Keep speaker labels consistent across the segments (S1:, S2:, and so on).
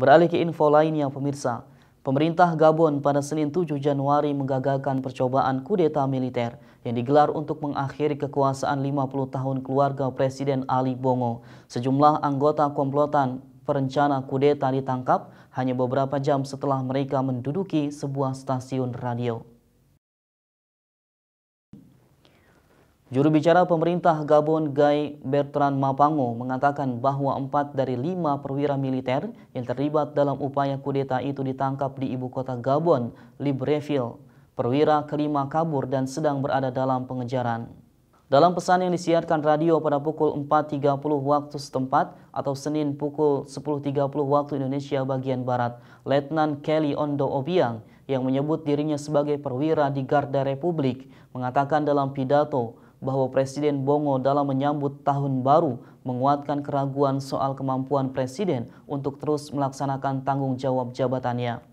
S1: Beralih ke info lainnya pemirsa, pemerintah Gabon pada Senin 7 Januari menggagalkan percobaan kudeta militer yang digelar untuk mengakhiri kekuasaan 50 tahun keluarga Presiden Ali Bongo. Sejumlah anggota komplotan perencana kudeta ditangkap hanya beberapa jam setelah mereka menduduki sebuah stasiun radio. Juru bicara pemerintah Gabon Guy Bertrand Mapango mengatakan bahwa empat dari lima perwira militer yang terlibat dalam upaya kudeta itu ditangkap di ibu kota Gabon, Libreville. Perwira kelima kabur dan sedang berada dalam pengejaran. Dalam pesan yang disiarkan radio pada pukul 4.30 waktu setempat atau Senin pukul 10.30 waktu Indonesia bagian Barat, Letnan Kelly Ondo Obiang yang menyebut dirinya sebagai perwira di Garda Republik mengatakan dalam pidato bahwa Presiden Bongo dalam menyambut tahun baru menguatkan keraguan soal kemampuan Presiden untuk terus melaksanakan tanggung jawab jabatannya.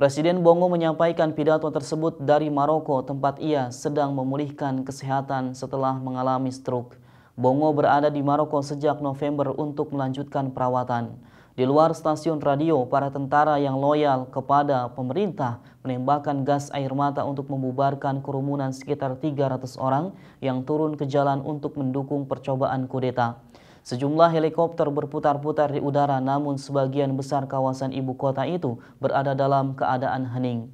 S1: Presiden Bongo menyampaikan pidato tersebut dari Maroko tempat ia sedang memulihkan kesehatan setelah mengalami stroke. Bongo berada di Maroko sejak November untuk melanjutkan perawatan. Di luar stasiun radio, para tentara yang loyal kepada pemerintah menembakkan gas air mata untuk membubarkan kerumunan sekitar 300 orang yang turun ke jalan untuk mendukung percobaan kudeta. Sejumlah helikopter berputar-putar di udara namun sebagian besar kawasan ibu kota itu berada dalam keadaan hening.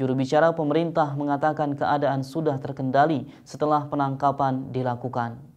S1: Juru bicara pemerintah mengatakan keadaan sudah terkendali setelah penangkapan dilakukan.